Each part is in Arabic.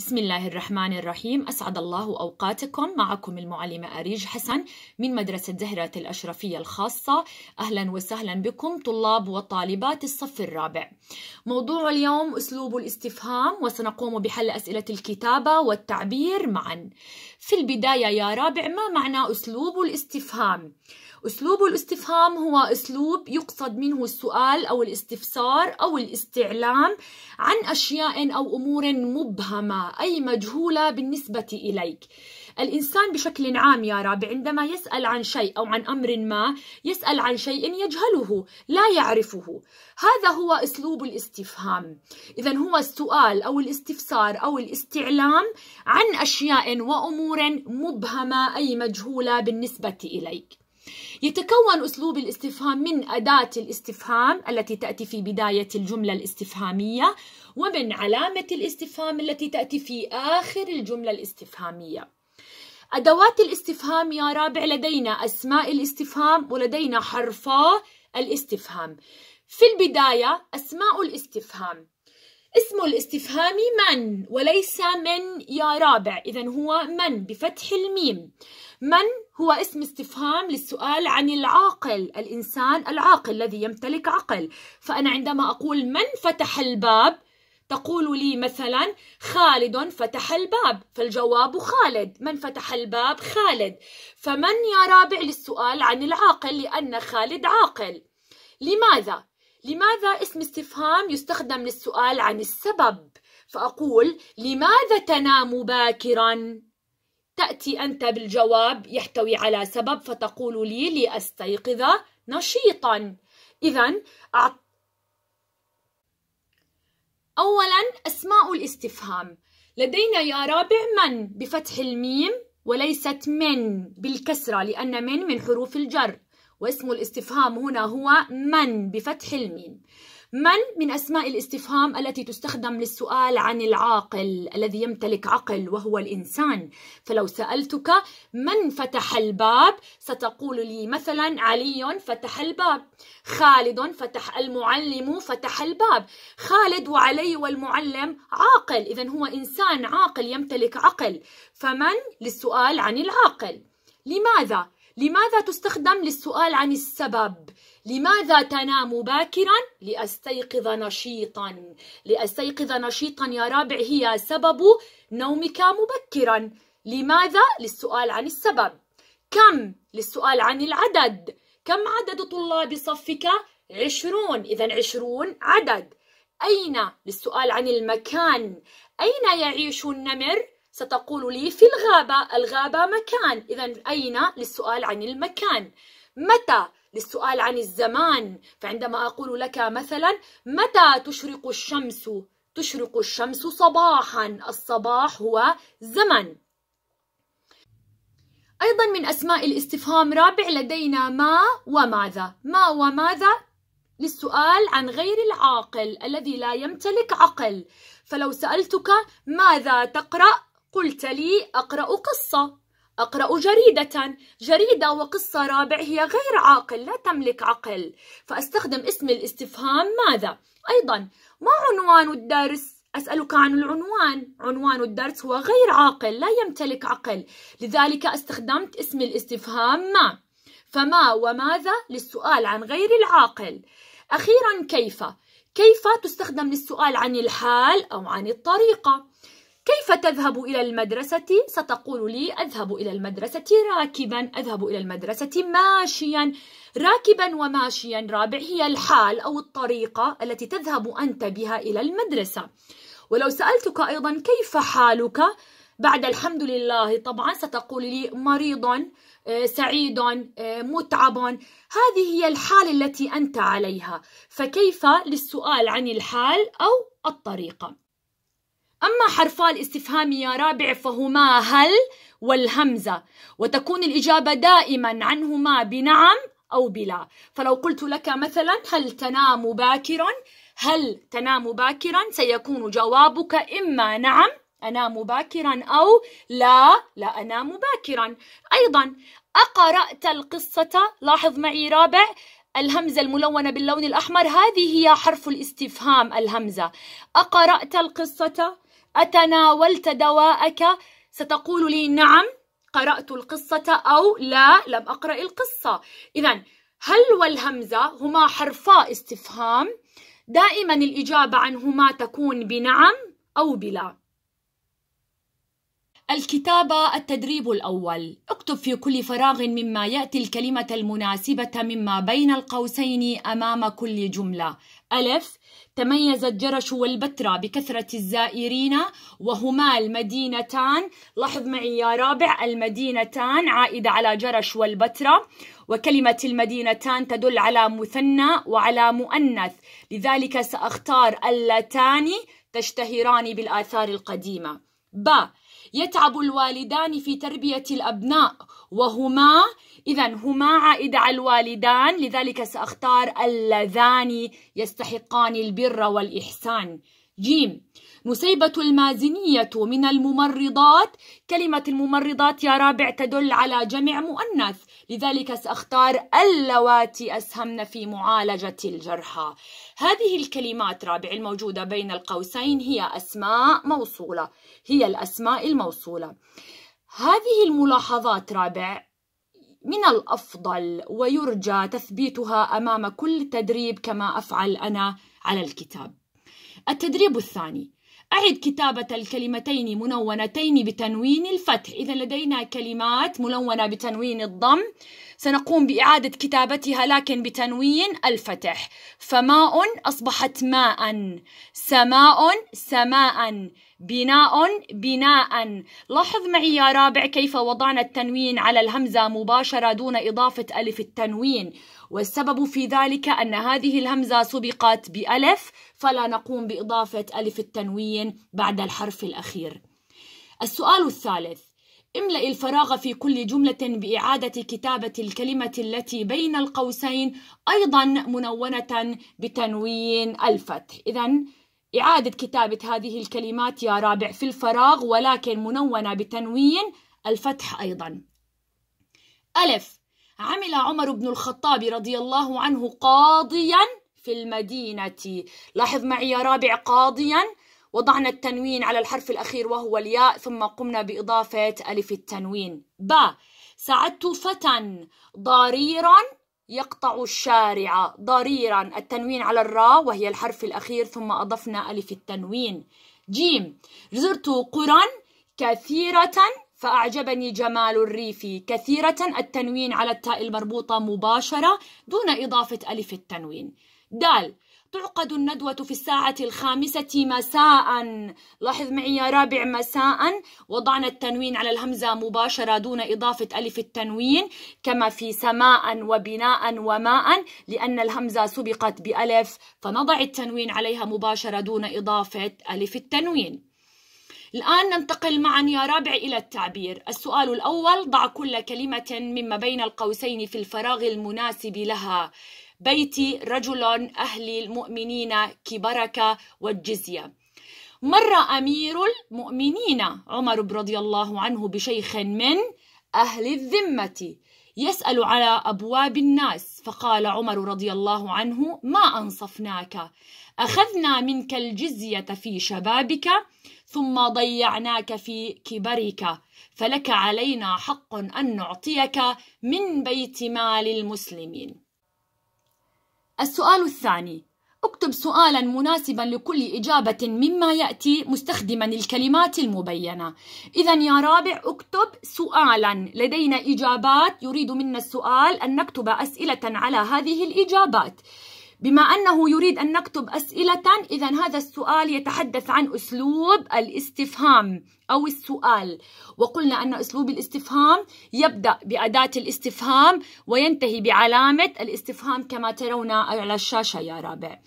بسم الله الرحمن الرحيم أسعد الله أوقاتكم معكم المعلمة أريج حسن من مدرسة زهرة الأشرفية الخاصة أهلا وسهلا بكم طلاب وطالبات الصف الرابع موضوع اليوم أسلوب الاستفهام وسنقوم بحل أسئلة الكتابة والتعبير معا في البداية يا رابع ما معنى أسلوب الاستفهام؟ أسلوب الاستفهام هو أسلوب يقصد منه السؤال أو الاستفسار أو الاستعلام عن أشياء أو أمور مبهمة أي مجهولة بالنسبة إليك الإنسان بشكل عام يا رب عندما يسأل عن شيء أو عن أمر ما يسأل عن شيء يجهله لا يعرفه هذا هو أسلوب الاستفهام إذا هو السؤال أو الاستفسار أو الاستعلام عن أشياء وأمور مبهمة أي مجهولة بالنسبة إليك يتكون أسلوب الاستفهام من أداة الاستفهام التي تأتي في بداية الجملة الاستفهامية ومن علامة الاستفهام التي تأتي في آخر الجملة الاستفهامية أدوات الاستفهام يا رابع لدينا أسماء الاستفهام ولدينا حرفا الاستفهام في البداية أسماء الاستفهام اسم الاستفهام من وليس من يا رابع إذا هو من بفتح الميم من هو اسم استفهام للسؤال عن العاقل الإنسان العاقل الذي يمتلك عقل فأنا عندما أقول من فتح الباب تقول لي مثلا خالد فتح الباب فالجواب خالد من فتح الباب خالد فمن يا رابع للسؤال عن العاقل لأن خالد عاقل لماذا؟ لماذا اسم استفهام يستخدم للسؤال عن السبب فأقول لماذا تنام باكرا؟ تأتي أنت بالجواب يحتوي على سبب فتقول لي لأستيقظ نشيطا إذا أولا أسماء الاستفهام لدينا يا رابع من بفتح الميم وليست من بالكسرة لأن من من حروف الجر واسم الاستفهام هنا هو من بفتح الميم من من أسماء الاستفهام التي تستخدم للسؤال عن العاقل الذي يمتلك عقل وهو الإنسان فلو سألتك من فتح الباب ستقول لي مثلا علي فتح الباب خالد فتح المعلم فتح الباب خالد وعلي والمعلم عاقل إذا هو إنسان عاقل يمتلك عقل فمن للسؤال عن العاقل لماذا؟ لماذا تستخدم للسؤال عن السبب لماذا تنام باكرا لاستيقظ نشيطا لاستيقظ نشيطا يا رابع هي سبب نومك مبكرا لماذا للسؤال عن السبب كم للسؤال عن العدد كم عدد طلاب صفك عشرون إذا عشرون عدد أين للسؤال عن المكان أين يعيش النمر ستقول لي في الغابة الغابة مكان إذا أين للسؤال عن المكان متى للسؤال عن الزمان فعندما أقول لك مثلا متى تشرق الشمس تشرق الشمس صباحا الصباح هو زمن أيضا من أسماء الاستفهام رابع لدينا ما وماذا ما وماذا للسؤال عن غير العاقل الذي لا يمتلك عقل فلو سألتك ماذا تقرأ قلت لي أقرأ قصة أقرأ جريدة جريدة وقصة رابع هي غير عاقل لا تملك عقل فأستخدم اسم الاستفهام ماذا؟ أيضا ما عنوان الدرس؟ أسألك عن العنوان عنوان الدرس هو غير عاقل لا يمتلك عقل لذلك استخدمت اسم الاستفهام ما فما وماذا للسؤال عن غير العاقل أخيرا كيف كيف تستخدم للسؤال عن الحال أو عن الطريقة كيف تذهب إلى المدرسة؟ ستقول لي أذهب إلى المدرسة راكبا أذهب إلى المدرسة ماشيا راكبا وماشيا رابع هي الحال أو الطريقة التي تذهب أنت بها إلى المدرسة ولو سألتك أيضا كيف حالك؟ بعد الحمد لله طبعا ستقول لي مريض آه، سعيد آه، متعب هذه هي الحال التي أنت عليها فكيف للسؤال عن الحال أو الطريقة أما حرفا الاستفهام يا رابع فهما هل والهمزة وتكون الإجابة دائما عنهما بنعم أو بلا فلو قلت لك مثلا هل تنام باكرا هل تنام باكرا سيكون جوابك إما نعم أنام باكرا أو لا لا أنام باكرا أيضا أقرأت القصة لاحظ معي رابع الهمزة الملونة باللون الأحمر هذه هي حرف الاستفهام الهمزة أقرأت القصة أتناولت دواءك؟ ستقول لي نعم قرأت القصة أو لا لم أقرأ القصة إذا هل والهمزة هما حرفا استفهام دائما الإجابة عنهما تكون بنعم أو بلا الكتابة التدريب الأول اكتب في كل فراغ مما يأتي الكلمة المناسبة مما بين القوسين أمام كل جملة ألف تميز الجرش والبترة بكثرة الزائرين وهما المدينتان لاحظ معي يا رابع المدينتان عائدة على جرش والبترة وكلمة المدينتان تدل على مثنى وعلى مؤنث لذلك سأختار اللتان تشتهران بالآثار القديمة ب يتعب الوالدان في تربية الأبناء وهما إذا هما عائد على الوالدان لذلك سأختار اللذان يستحقان البر والإحسان جيم نسيبة المازنية من الممرضات كلمة الممرضات يا رابع تدل على جمع مؤنث لذلك سأختار اللواتي أسهمن في معالجة الجرحى هذه الكلمات رابع الموجودة بين القوسين هي أسماء موصولة هي الأسماء الموصولة هذه الملاحظات رابع من الأفضل ويرجى تثبيتها أمام كل تدريب كما أفعل أنا على الكتاب التدريب الثاني أعد كتابة الكلمتين منونتين بتنوين الفتح إذا لدينا كلمات ملونة بتنوين الضم سنقوم بإعادة كتابتها لكن بتنوين الفتح فماء أصبحت ماء سماء سماء بناء بناء لاحظ معي يا رابع كيف وضعنا التنوين على الهمزة مباشرة دون إضافة ألف التنوين والسبب في ذلك أن هذه الهمزة سبقت بألف فلا نقوم بإضافة ألف التنوين بعد الحرف الأخير السؤال الثالث املأ الفراغ في كل جملة بإعادة كتابة الكلمة التي بين القوسين أيضا منونة بتنوين الفتح إذا إعادة كتابة هذه الكلمات يا رابع في الفراغ ولكن منونة بتنوين الفتح أيضا ألف عمل عمر بن الخطاب رضي الله عنه قاضيا في المدينة لاحظ معي يا رابع قاضيا وضعنا التنوين على الحرف الأخير وهو الياء ثم قمنا بإضافة ألف التنوين ب ساعدت فتى ضريرا يقطع الشارع ضريرا التنوين على الراء وهي الحرف الأخير ثم أضفنا ألف التنوين جيم زرت قرى كثيرة فأعجبني جمال الريف كثيرة التنوين على التاء المربوطة مباشرة دون إضافة ألف التنوين دال تعقد الندوة في الساعة الخامسة مساء لاحظ معي يا رابع مساء وضعنا التنوين على الهمزة مباشرة دون إضافة ألف التنوين كما في سماء وبناء وماء لأن الهمزة سبقت بألف فنضع التنوين عليها مباشرة دون إضافة ألف التنوين الآن ننتقل معا يا رابع إلى التعبير السؤال الأول ضع كل كلمة مما بين القوسين في الفراغ المناسب لها بيتي رجل أهلي المؤمنين كبركة والجزية مر أمير المؤمنين عمر رضي الله عنه بشيخ من أهل الذمة يسأل على أبواب الناس فقال عمر رضي الله عنه ما أنصفناك أخذنا منك الجزية في شبابك ثم ضيعناك في كبرك فلك علينا حق أن نعطيك من بيت مال المسلمين السؤال الثاني اكتب سؤالا مناسبا لكل إجابة مما يأتي مستخدما الكلمات المبينة إذا يا رابع اكتب سؤالا لدينا إجابات يريد منا السؤال أن نكتب أسئلة على هذه الإجابات بما أنه يريد أن نكتب أسئلة إذا هذا السؤال يتحدث عن أسلوب الاستفهام أو السؤال وقلنا أن أسلوب الاستفهام يبدأ بأداة الاستفهام وينتهي بعلامة الاستفهام كما ترون على الشاشة يا رابع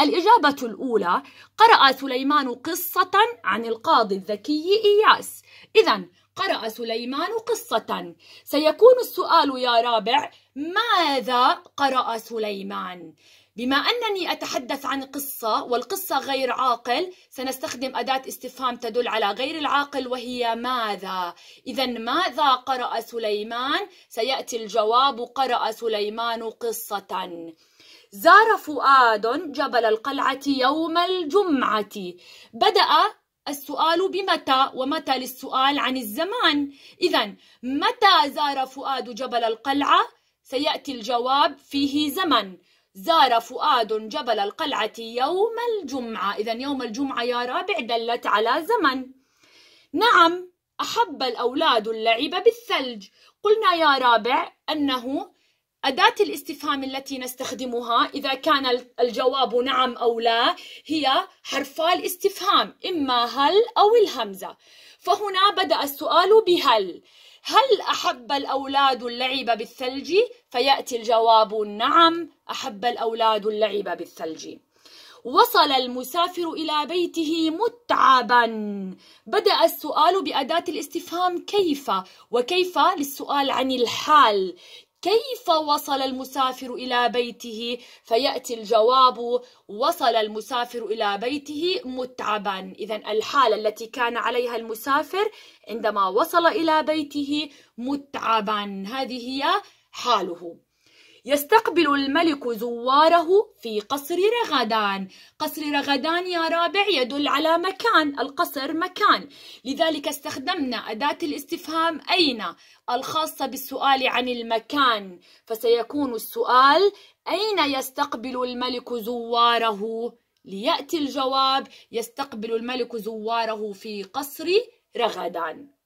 الإجابة الأولى قرأ سليمان قصة عن القاضي الذكي إياس إذا قرأ سليمان قصة سيكون السؤال يا رابع ماذا قرأ سليمان؟ بما أنني أتحدث عن قصة والقصة غير عاقل سنستخدم أداة استفهام تدل على غير العاقل وهي ماذا إذا ماذا قرأ سليمان سيأتي الجواب قرأ سليمان قصة زار فؤاد جبل القلعة يوم الجمعة بدأ السؤال بمتى ومتى للسؤال عن الزمان إذا متى زار فؤاد جبل القلعة سيأتي الجواب فيه زمن زار فؤاد جبل القلعة يوم الجمعة إذا يوم الجمعة يا رابع دلت على زمن نعم أحب الأولاد اللعب بالثلج قلنا يا رابع أنه أداة الاستفهام التي نستخدمها إذا كان الجواب نعم أو لا هي حرفا الاستفهام إما هل أو الهمزة فهنا بدأ السؤال بهل هل أحب الأولاد اللعب بالثلج؟ فيأتي الجواب نعم أحب الأولاد اللعب بالثلج وصل المسافر إلى بيته متعبا بدأ السؤال بأداة الاستفهام كيف وكيف للسؤال عن الحال كيف وصل المسافر إلى بيته فيأتي الجواب وصل المسافر إلى بيته متعبا إذا الحالة التي كان عليها المسافر عندما وصل إلى بيته متعبا هذه هي حاله يستقبل الملك زواره في قصر رغدان قصر رغدان يا رابع يدل على مكان القصر مكان لذلك استخدمنا أداة الاستفهام أين الخاصة بالسؤال عن المكان فسيكون السؤال أين يستقبل الملك زواره ليأتي الجواب يستقبل الملك زواره في قصر رغدان